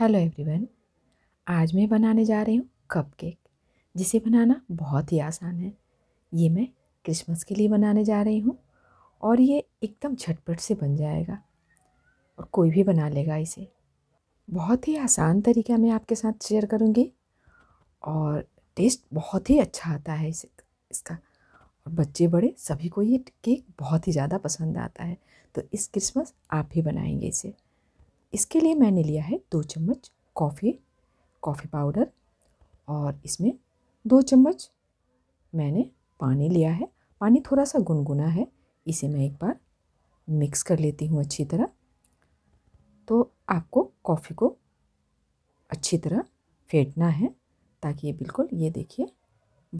hello everyone आज मैं बनाने जा रही हूँ कप केक जिसे बनाना बहुत ही आसान है ये मैं क्रिसमस के लिए बनाने जा रही हूँ और ये एकदम झटपट से बन जाएगा और कोई भी बना लेगा इसे बहुत ही आसान तरीका मैं आपके साथ शेयर करूँगी और टेस्ट बहुत ही अच्छा आता है इसे इसका और बच्चे बड़े सभी को ये केक बहुत ही ज़्यादा पसंद आता है तो इस क्रिसमस आप ही बनाएंगे इसे इसके लिए मैंने लिया है दो चम्मच कॉफ़ी कॉफ़ी पाउडर और इसमें दो चम्मच मैंने पानी लिया है पानी थोड़ा सा गुनगुना है इसे मैं एक बार मिक्स कर लेती हूँ अच्छी तरह तो आपको कॉफ़ी को अच्छी तरह फेंटना है ताकि ये बिल्कुल ये देखिए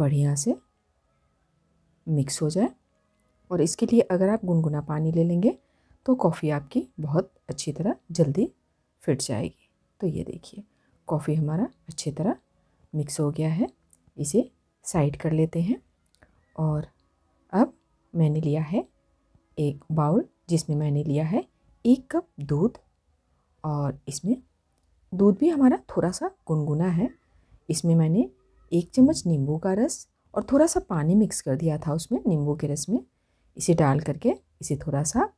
बढ़िया से मिक्स हो जाए और इसके लिए अगर आप गुनगुना पानी ले लेंगे तो कॉफ़ी आपकी बहुत अच्छी तरह जल्दी फिट जाएगी तो ये देखिए कॉफ़ी हमारा अच्छी तरह मिक्स हो गया है इसे साइड कर लेते हैं और अब मैंने लिया है एक बाउल जिसमें मैंने लिया है एक कप दूध और इसमें दूध भी हमारा थोड़ा सा गुनगुना है इसमें मैंने एक चम्मच नींबू का रस और थोड़ा सा पानी मिक्स कर दिया था उसमें नींबू के रस में इसे डाल करके इसे थोड़ा सा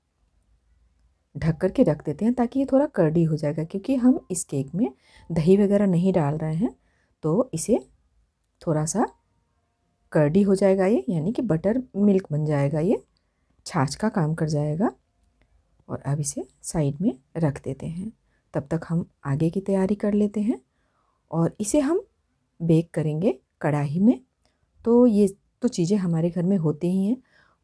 ढक कर के रख देते हैं ताकि ये थोड़ा कर्डी हो जाएगा क्योंकि हम इस केक में दही वगैरह नहीं डाल रहे हैं तो इसे थोड़ा सा कर्डी हो जाएगा ये यानी कि बटर मिल्क बन जाएगा ये छाछ का काम कर जाएगा और अब इसे साइड में रख देते हैं तब तक हम आगे की तैयारी कर लेते हैं और इसे हम बेक करेंगे कढ़ाई में तो ये तो चीज़ें हमारे घर में होती ही हैं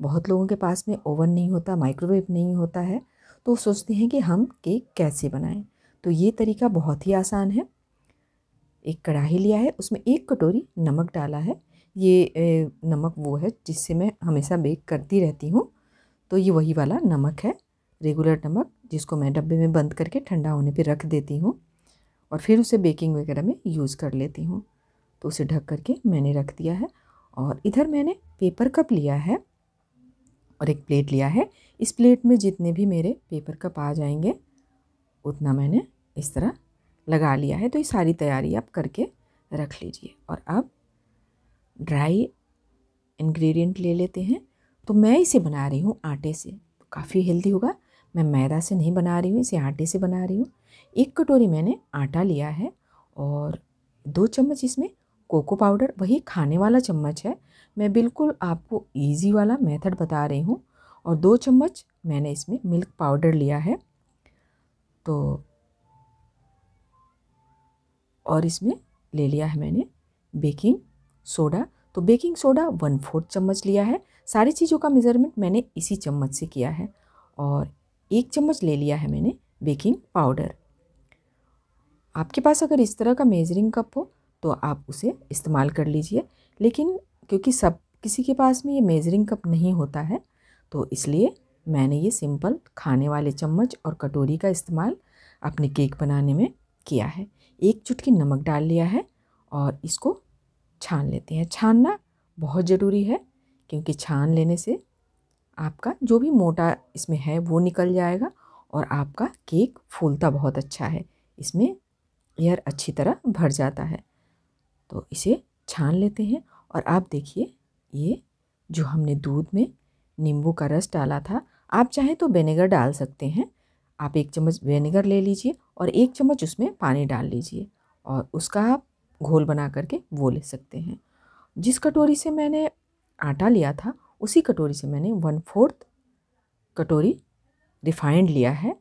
बहुत लोगों के पास में ओवन नहीं होता माइक्रोवेव नहीं होता है तो सोचते हैं कि हम केक कैसे बनाएं तो ये तरीका बहुत ही आसान है एक कढ़ाई लिया है उसमें एक कटोरी नमक डाला है ये नमक वो है जिससे मैं हमेशा बेक करती रहती हूँ तो ये वही वाला नमक है रेगुलर नमक जिसको मैं डब्बे में बंद करके ठंडा होने पे रख देती हूँ और फिर उसे बेकिंग वगैरह में यूज़ कर लेती हूँ तो उसे ढक करके मैंने रख दिया है और इधर मैंने पेपर कप लिया है और एक प्लेट लिया है इस प्लेट में जितने भी मेरे पेपर कप आ जाएंगे उतना मैंने इस तरह लगा लिया है तो ये सारी तैयारी आप करके रख लीजिए और अब ड्राई इंग्रेडिएंट ले लेते हैं तो मैं इसे बना रही हूँ आटे से तो काफ़ी हेल्दी होगा मैं मैदा से नहीं बना रही हूँ इसे आटे से बना रही हूँ एक कटोरी मैंने आटा लिया है और दो चम्मच इसमें कोको पाउडर वही खाने वाला चम्मच है मैं बिल्कुल आपको इजी वाला मेथड बता रही हूँ और दो चम्मच मैंने इसमें मिल्क पाउडर लिया है तो और इसमें ले लिया है मैंने बेकिंग सोडा तो बेकिंग सोडा वन फोर्थ चम्मच लिया है सारी चीज़ों का मेज़रमेंट मैंने इसी चम्मच से किया है और एक चम्मच ले लिया है मैंने बेकिंग पाउडर आपके पास अगर इस तरह का मेजरिंग कप हो तो आप उसे इस्तेमाल कर लीजिए लेकिन क्योंकि सब किसी के पास में ये मेज़रिंग कप नहीं होता है तो इसलिए मैंने ये सिंपल खाने वाले चम्मच और कटोरी का इस्तेमाल अपने केक बनाने में किया है एक चुटकी नमक डाल लिया है और इसको छान लेते हैं छानना बहुत ज़रूरी है क्योंकि छान लेने से आपका जो भी मोटा इसमें है वो निकल जाएगा और आपका केक फूलता बहुत अच्छा है इसमें एयर अच्छी तरह भर जाता है तो इसे छान लेते हैं और आप देखिए ये जो हमने दूध में नींबू का रस डाला था आप चाहें तो विनेगर डाल सकते हैं आप एक चम्मच विनेगर ले लीजिए और एक चम्मच उसमें पानी डाल लीजिए और उसका आप घोल बना करके वो ले सकते हैं जिस कटोरी से मैंने आटा लिया था उसी कटोरी से मैंने वन फोर्थ कटोरी रिफाइंड लिया है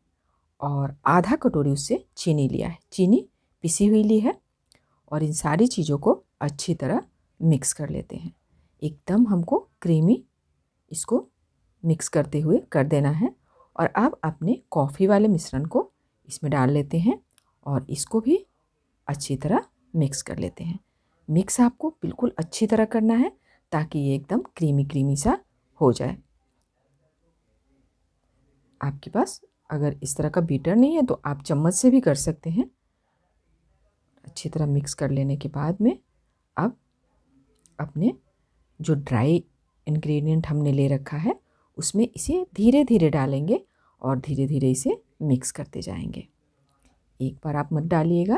और आधा कटोरी उससे चीनी लिया है चीनी पिसी हुई ली है और इन सारी चीज़ों को अच्छी तरह मिक्स कर लेते हैं एकदम हमको क्रीमी इसको मिक्स करते हुए कर देना है और अब अपने कॉफ़ी वाले मिश्रण को इसमें डाल लेते हैं और इसको भी अच्छी तरह मिक्स कर लेते हैं मिक्स आपको बिल्कुल अच्छी तरह करना है ताकि ये एकदम क्रीमी क्रीमी सा हो जाए आपके पास अगर इस तरह का बीटर नहीं है तो आप चम्मच से भी कर सकते हैं अच्छी तरह मिक्स कर लेने के बाद में अब अपने जो ड्राई इंग्रेडिएंट हमने ले रखा है उसमें इसे धीरे धीरे डालेंगे और धीरे धीरे इसे मिक्स करते जाएंगे एक बार आप मत डालिएगा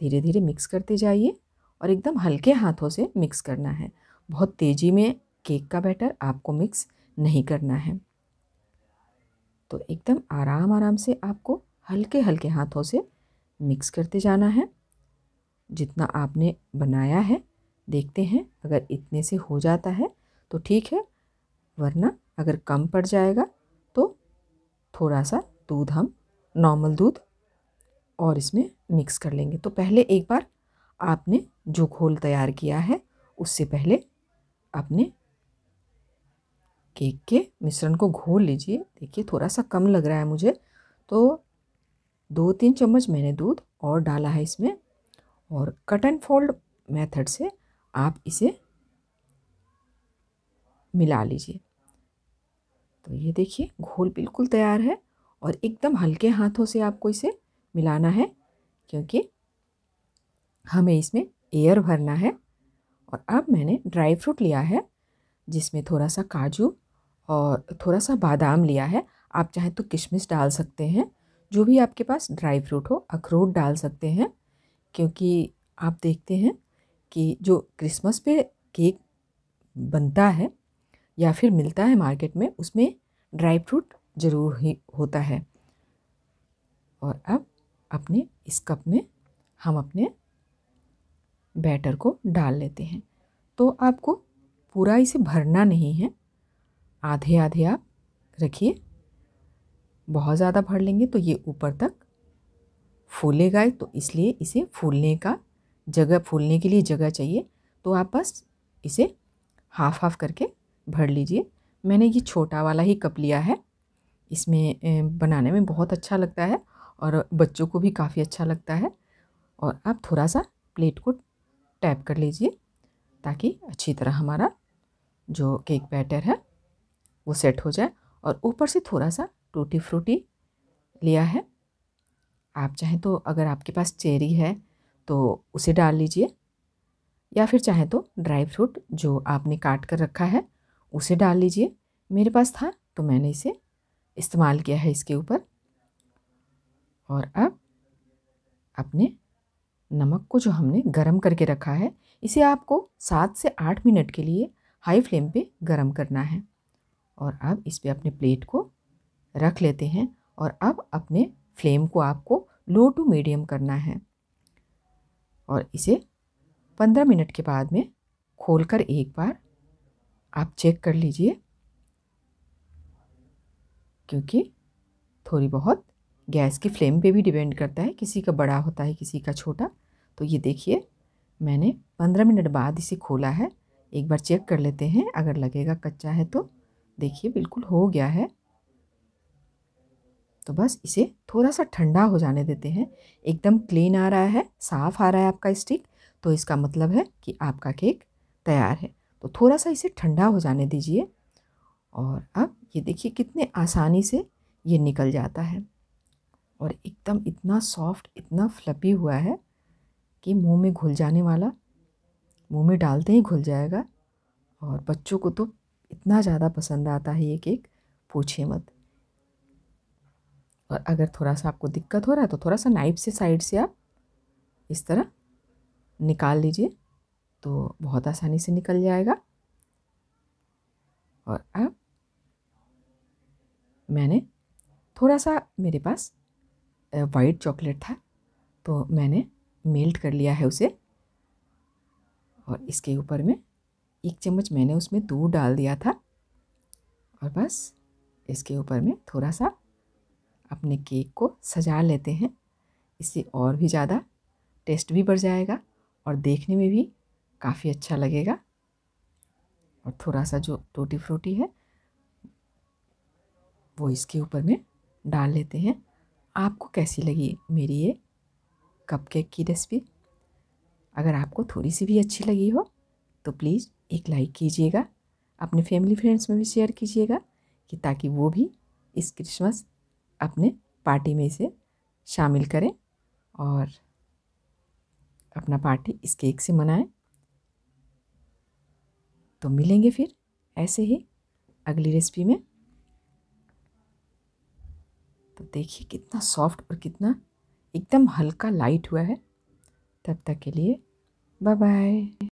धीरे धीरे मिक्स करते जाइए और एकदम हल्के हाथों से मिक्स करना है बहुत तेज़ी में केक का बैटर आपको मिक्स नहीं करना है तो एकदम आराम आराम से आपको हल्के हल्के हाथों से मिक्स करते जाना है जितना आपने बनाया है देखते हैं अगर इतने से हो जाता है तो ठीक है वरना अगर कम पड़ जाएगा तो थोड़ा सा दूध हम नॉर्मल दूध और इसमें मिक्स कर लेंगे तो पहले एक बार आपने जो घोल तैयार किया है उससे पहले अपने केक के मिश्रण को घोल लीजिए देखिए थोड़ा सा कम लग रहा है मुझे तो दो तीन चम्मच मैंने दूध और डाला है इसमें और कट एंड फोल्ड मेथड से आप इसे मिला लीजिए तो ये देखिए घोल बिल्कुल तैयार है और एकदम हल्के हाथों से आपको इसे मिलाना है क्योंकि हमें इसमें एयर भरना है और अब मैंने ड्राई फ्रूट लिया है जिसमें थोड़ा सा काजू और थोड़ा सा बादाम लिया है आप चाहें तो किशमिश डाल सकते हैं जो भी आपके पास ड्राई फ्रूट हो अखरोट डाल सकते हैं क्योंकि आप देखते हैं कि जो क्रिसमस पे केक बनता है या फिर मिलता है मार्केट में उसमें ड्राई फ्रूट ज़रूर ही होता है और अब अपने इस कप में हम अपने बैटर को डाल लेते हैं तो आपको पूरा इसे भरना नहीं है आधे आधे आप रखिए बहुत ज़्यादा भर लेंगे तो ये ऊपर तक फूलेगा तो इसलिए इसे फूलने का जगह फूलने के लिए जगह चाहिए तो आप बस इसे हाफ हाफ करके भर लीजिए मैंने ये छोटा वाला ही कप लिया है इसमें बनाने में बहुत अच्छा लगता है और बच्चों को भी काफ़ी अच्छा लगता है और आप थोड़ा सा प्लेट को टैप कर लीजिए ताकि अच्छी तरह हमारा जो केक बैटर है वो सेट हो जाए और ऊपर से थोड़ा सा टूटी फ्रूटी लिया है आप चाहें तो अगर आपके पास चेरी है तो उसे डाल लीजिए या फिर चाहे तो ड्राई फ्रूट जो आपने काट कर रखा है उसे डाल लीजिए मेरे पास था तो मैंने इसे इस्तेमाल किया है इसके ऊपर और अब अपने नमक को जो हमने गरम करके रखा है इसे आपको सात से आठ मिनट के लिए हाई फ्लेम पे गरम करना है और अब इस पर अपने प्लेट को रख लेते हैं और अब अपने फ्लेम को आपको लो टू मीडियम करना है और इसे पंद्रह मिनट के बाद में खोलकर एक बार आप चेक कर लीजिए क्योंकि थोड़ी बहुत गैस की फ्लेम पे भी डिपेंड करता है किसी का बड़ा होता है किसी का छोटा तो ये देखिए मैंने पंद्रह मिनट बाद इसे खोला है एक बार चेक कर लेते हैं अगर लगेगा कच्चा है तो देखिए बिल्कुल हो गया है तो बस इसे थोड़ा सा ठंडा हो जाने देते हैं एकदम क्लीन आ रहा है साफ़ आ रहा है आपका स्टिक तो इसका मतलब है कि आपका केक तैयार है तो थोड़ा सा इसे ठंडा हो जाने दीजिए और अब ये देखिए कितने आसानी से ये निकल जाता है और एकदम इतना सॉफ्ट इतना फ्लपी हुआ है कि मुंह में घुल जाने वाला मुंह में डालते ही घुल जाएगा और बच्चों को तो इतना ज़्यादा पसंद आता है ये केक पूछिए मत और अगर थोड़ा सा आपको दिक्कत हो रहा है तो थोड़ा सा नाइफ से साइड से आप इस तरह निकाल लीजिए तो बहुत आसानी से निकल जाएगा और अब मैंने थोड़ा सा मेरे पास वाइट चॉकलेट था तो मैंने मेल्ट कर लिया है उसे और इसके ऊपर में एक चम्मच मैंने उसमें दूध डाल दिया था और बस इसके ऊपर में थोड़ा सा अपने केक को सजा लेते हैं इससे और भी ज़्यादा टेस्ट भी बढ़ जाएगा और देखने में भी काफ़ी अच्छा लगेगा और थोड़ा सा जो टोटी फ्रोटी है वो इसके ऊपर में डाल लेते हैं आपको कैसी लगी मेरी ये कपकेक की रेसिपी अगर आपको थोड़ी सी भी अच्छी लगी हो तो प्लीज़ एक लाइक कीजिएगा अपने फैमिली फ्रेंड्स में भी शेयर कीजिएगा कि ताकि वो भी इस क्रिसमस अपने पार्टी में इसे शामिल करें और अपना पार्टी इस केक से मनाएं तो मिलेंगे फिर ऐसे ही अगली रेसिपी में तो देखिए कितना सॉफ्ट और कितना एकदम हल्का लाइट हुआ है तब तक के लिए बाय बाय